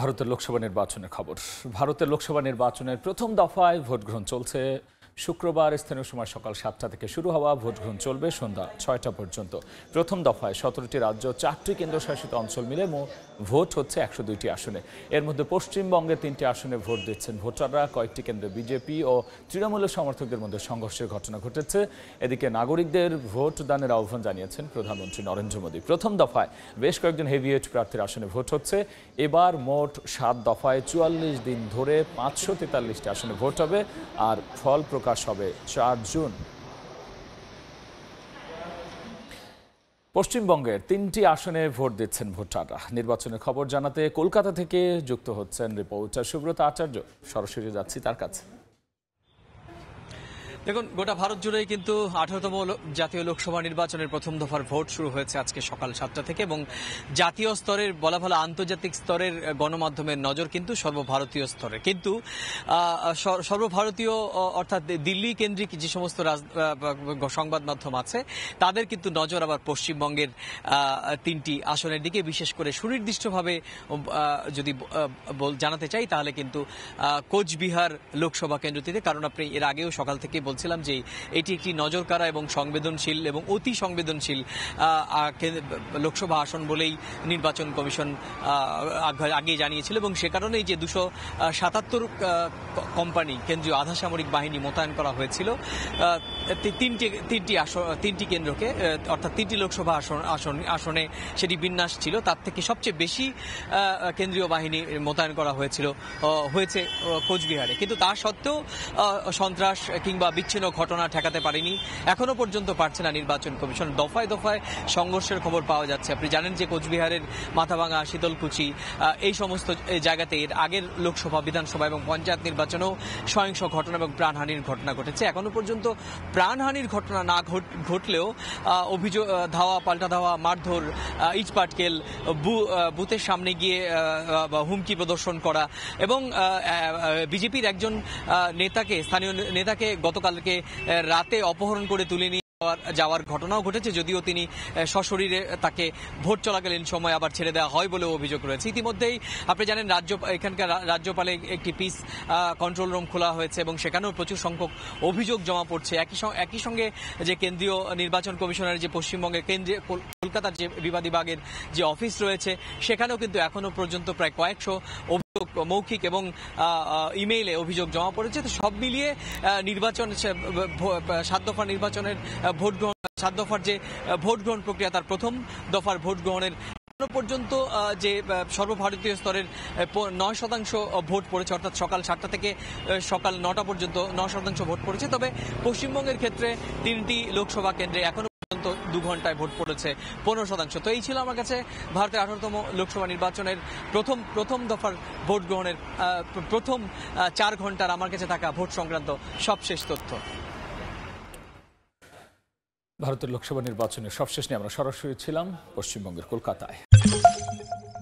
ভারতের লোকসভা নির্বাচনের খবর ভারতের লোকসভা নির্বাচনের প্রথম দফায় ভোট গ্রহণ চলছে শুক্রবার স্থানীয় সময় সকাল সাতটা থেকে শুরু হওয়া ভোটগ্রহণ চলবে সন্ধ্যা ছয়টা পর্যন্ত প্রথম দফায় সতেরোটি রাজ্য চারটি কেন্দ্রশাসিত অঞ্চল মিলে ভোট হচ্ছে একশো দুইটি আসনে এর মধ্যে পশ্চিমবঙ্গে তিনটি আসনে ভোট দিচ্ছেন ভোটাররা কয়েকটি কেন্দ্রে বিজেপি ও তৃণমূলের সমর্থকদের মধ্যে সংঘর্ষের ঘটনা ঘটেছে এদিকে নাগরিকদের ভোট দানের আহ্বান জানিয়েছেন প্রধানমন্ত্রী নরেন্দ্র মোদী প্রথম দফায় বেশ কয়েকজন হেভিওয়েট প্রার্থীর আসনে ভোট হচ্ছে এবার মোট সাত দফায় চুয়াল্লিশ দিন ধরে পাঁচশো তেতাল্লিশটি আসনে ভোট হবে আর ফল প্রকাশ প্রকাশ হবে চার জুন পশ্চিমবঙ্গের তিনটি আসনে ভোট দিচ্ছেন ভোটাররা নির্বাচনের খবর জানাতে কলকাতা থেকে যুক্ত হচ্ছেন রিপোর্টার সুব্রত আচার্য সরাসরি যাচ্ছি তার কাছে দেখুন গোটা ভারত জুড়েই কিন্তু আঠারোতম জাতীয় লোকসভা নির্বাচনের প্রথম দফার ভোট শুরু হয়েছে আজকে সকাল সাতটা থেকে এবং জাতীয় স্তরের বলা ভালো আন্তর্জাতিক স্তরের গণমাধ্যমের নজর কিন্তু সর্বভারতীয় স্তরে কিন্তু সর্বভারতীয় অর্থাৎ দিল্লি কেন্দ্রিক যে সমস্ত সংবাদ মাধ্যম আছে তাদের কিন্তু নজর আবার পশ্চিমবঙ্গের তিনটি আসনের দিকে বিশেষ করে সুনির্দিষ্টভাবে যদি জানাতে চাই তাহলে কিন্তু কোচবিহার লোকসভা কেন্দ্রটিতে কারণ আপনি এর আগেও সকাল থেকে বলছিলাম যে এটি একটি নজরকাড়া এবং সংবেদনশীল এবং অতি সংবেদনশীল লোকসভা আসন বলেই নির্বাচন কমিশন আগে জানিয়েছিল এবং সে কারণেই যে দুশো সাতাত্তর কোম্পানি কেন্দ্রীয় আধা সামরিক বাহিনী মোতায়েন করা হয়েছিল তিনটি তিনটি তিনটি কেন্দ্রকে অর্থাৎ তিনটি লোকসভা আসন আসন আসনে সেটি বিন্যাস ছিল তার থেকে সবচেয়ে বেশি কেন্দ্রীয় বাহিনী মোতায়েন করা হয়েছিল হয়েছে কোচবিহারে কিন্তু তা সত্ত্বেও সন্ত্রাস কিংবা বিচ্ছিন্ন ঘটনা ঠেকাতে পারেনি এখনো পর্যন্ত পারছে না নির্বাচন কমিশন দফায় দফায় সংঘর্ষের খবর পাওয়া যাচ্ছে আপনি জানেন যে কোচবিহারের মাথাভাঙা শীতলকুচি এই সমস্ত জায়গাতে এর আগের লোকসভা বিধানসভা এবং পঞ্চায়েত নির্বাচনেও সহিংস ঘটনা এবং প্রাণহানির ঘটনা ঘটেছে এখনো পর্যন্ত প্রাণহানির ঘটনা না ঘটলেও অভিযোগ ধাওয়া পাল্টা ধাওয়া মারধর ইটপাটকেল বুথের সামনে গিয়ে হুমকি প্রদর্শন করা এবং বিজেপির একজন নেতাকে স্থানীয় নেতাকে গতকাল কালকে রাতে অপহরণ করে তুলে নিয়ে যাওয়ার ঘটনাও ঘটেছে যদিও তিনি সশরীরে তাকে ভোট চলাকালীন সময় আবার ছেড়ে দেওয়া হয় বলেও অভিযোগ রয়েছে ইতিমধ্যেই আপনি জানেন রাজ্য এখানকার রাজ্যপালে একটি পিস কন্ট্রোল রুম খোলা হয়েছে এবং সেখানেও প্রচুর সংখ্যক অভিযোগ জমা পড়ছে একই একই সঙ্গে যে কেন্দ্রীয় নির্বাচন কমিশনের যে পশ্চিমবঙ্গের কেন্দ্রীয় কলকাতার যে বিবাদী বাগের যে অফিস রয়েছে সেখানেও কিন্তু এখনও পর্যন্ত প্রায় কয়েকশো মৌখিক এবং ইমেইলে অভিযোগ জমা পড়েছে তো সব মিলিয়ে নির্বাচন সাত দফা নির্বাচনের ভোট গ্রহণ সাত দফার যে ভোট গ্রহণ প্রক্রিয়া তার প্রথম দফার ভোট গ্রহণের পর্যন্ত যে সর্বভারতীয় স্তরের নয় শতাংশ ভোট পড়েছে অর্থাৎ সকাল সাতটা থেকে সকাল নটা পর্যন্ত নয় শতাংশ ভোট পড়েছে তবে পশ্চিমবঙ্গের ক্ষেত্রে তিনটি লোকসভা কেন্দ্রে এখনো পর্যন্ত দু ঘন্টায় ভোট পড়েছে পনেরো শতাংশ তো এই ছিল আমার কাছে ভারতের আঠারোতম লোকসভা নির্বাচনের প্রথম প্রথম দফার ভোট গ্রহণের প্রথম চার ঘন্টার আমার কাছে থাকা ভোট সংক্রান্ত সবশেষ তথ্য ভারতের লোকসভা নির্বাচনের সবশেষ নিয়ে আমরা সরাসরি ছিলাম পশ্চিমবঙ্গের কলকাতায়